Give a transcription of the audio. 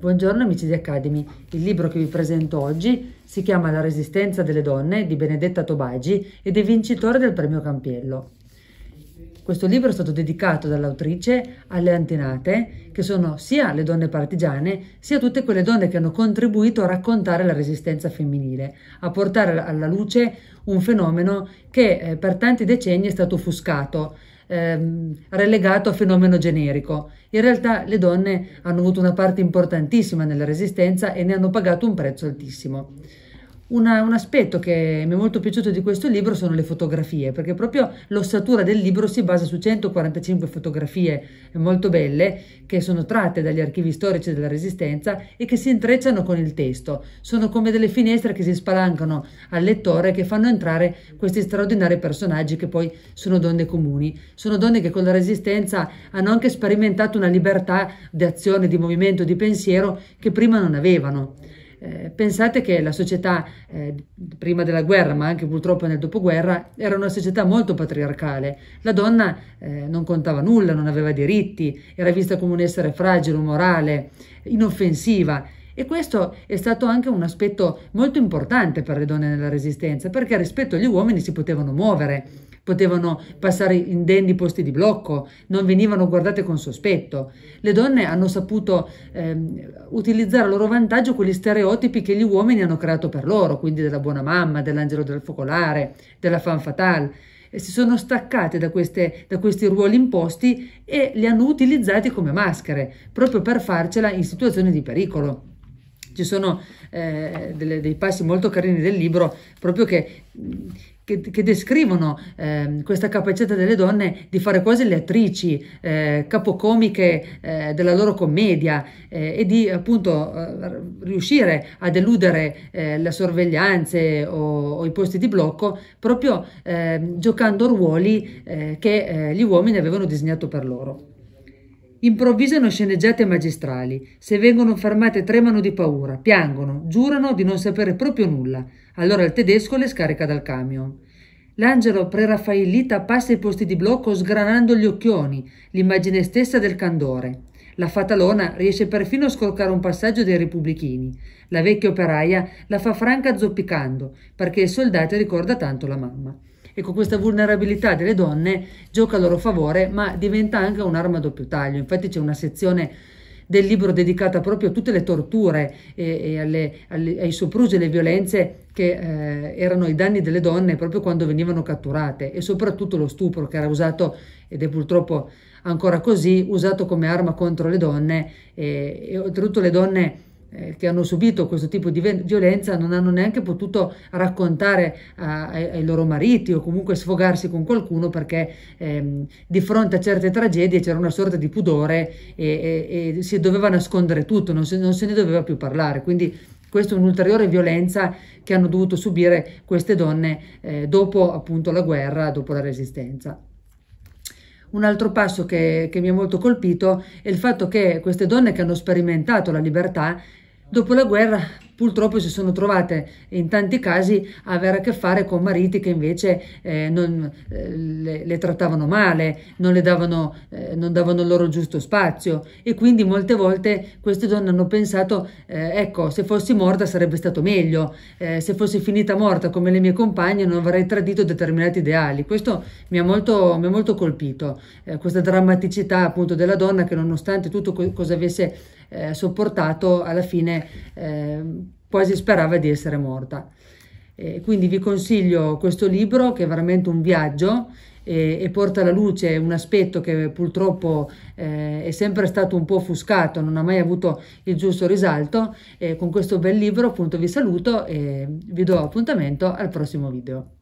Buongiorno amici di Academy, il libro che vi presento oggi si chiama La resistenza delle donne di Benedetta Tobagi ed è vincitore del premio Campiello. Questo libro è stato dedicato dall'autrice alle antenate, che sono sia le donne partigiane, sia tutte quelle donne che hanno contribuito a raccontare la resistenza femminile, a portare alla luce un fenomeno che eh, per tanti decenni è stato offuscato ehm, relegato a fenomeno generico. In realtà le donne hanno avuto una parte importantissima nella resistenza e ne hanno pagato un prezzo altissimo. Una, un aspetto che mi è molto piaciuto di questo libro sono le fotografie, perché proprio l'ossatura del libro si basa su 145 fotografie molto belle che sono tratte dagli archivi storici della Resistenza e che si intrecciano con il testo. Sono come delle finestre che si spalancano al lettore che fanno entrare questi straordinari personaggi che poi sono donne comuni. Sono donne che con la Resistenza hanno anche sperimentato una libertà di azione, di movimento, di pensiero che prima non avevano. Eh, pensate che la società eh, prima della guerra, ma anche purtroppo nel dopoguerra, era una società molto patriarcale. La donna eh, non contava nulla, non aveva diritti, era vista come un essere fragile, umorale, inoffensiva. E questo è stato anche un aspetto molto importante per le donne nella resistenza, perché rispetto agli uomini si potevano muovere, potevano passare indendi posti di blocco, non venivano guardate con sospetto. Le donne hanno saputo eh, utilizzare a loro vantaggio quegli stereotipi che gli uomini hanno creato per loro, quindi della buona mamma, dell'angelo del focolare, della fan fatale si sono staccate da, queste, da, questi ruoli imposti e li hanno utilizzati come maschere, proprio per farcela in situazioni di pericolo. Ci sono eh, delle, dei passi molto carini del libro, proprio che che, che descrivono eh, questa capacità delle donne di fare quasi le attrici eh, capocomiche eh, della loro commedia eh, e di appunto eh, riuscire ad eludere eh, le sorveglianze o, o, i posti di blocco proprio ehm, giocando ruoli che gli uomini avevano disegnato per loro improvvisano sceneggiate magistrali, se vengono fermate tremano di paura, piangono, giurano di non sapere proprio nulla, allora il tedesco le scarica dal camion. L'angelo preraffaellita passa i posti di blocco sgranando gli occhioni, l'immagine stessa del candore. La fatalona riesce perfino a scorcare un passaggio dei repubblichini. La vecchia operaia la fa franca zoppicando, perché il soldato ricorda tanto la mamma. Ecco, questa vulnerabilità delle donne gioca a loro favore, ma diventa anche un'arma a doppio taglio. Infatti c'è una sezione del libro dedicata proprio a tutte le torture e, e alle, alle, ai soprusi e alle violenze che eh, erano i danni delle donne proprio quando venivano catturate e soprattutto lo stupro che era usato ed è purtroppo ancora così usato come arma contro le donne e, e oltretutto le donne eh, che hanno subito questo tipo di violenza non hanno neanche potuto raccontare a, ai, ai, loro mariti o comunque sfogarsi con qualcuno perché ehm, di fronte a certe tragedie c'era una sorta di pudore e, e, e si doveva nascondere tutto, non, si, non se ne doveva più parlare. Quindi questa è un'ulteriore violenza che hanno dovuto subire queste donne eh, dopo appunto la guerra, dopo la resistenza. Un altro passo che, che, mi ha molto colpito è il fatto che queste donne che hanno sperimentato la libertà Dopo la guerra purtroppo si sono trovate in tanti casi a avere a che fare con mariti che invece eh, non, eh, le, le, trattavano male, non, le davano, eh, non davano il loro giusto spazio e quindi molte volte queste donne hanno pensato eh, ecco se fossi morta sarebbe stato meglio, eh, se fossi finita morta come le mie compagne non avrei tradito determinati ideali. Questo mi ha molto, mi ha molto colpito, eh, questa drammaticità appunto della donna che nonostante tutto co cosa avesse eh, sopportato, alla fine eh, quasi sperava di essere morta. Eh, quindi vi consiglio questo libro che è veramente un viaggio e, e porta alla luce un aspetto che purtroppo eh, è sempre stato un po' offuscato, non ha mai avuto il giusto risalto. con questo bel libro appunto vi saluto e vi do appuntamento al prossimo video.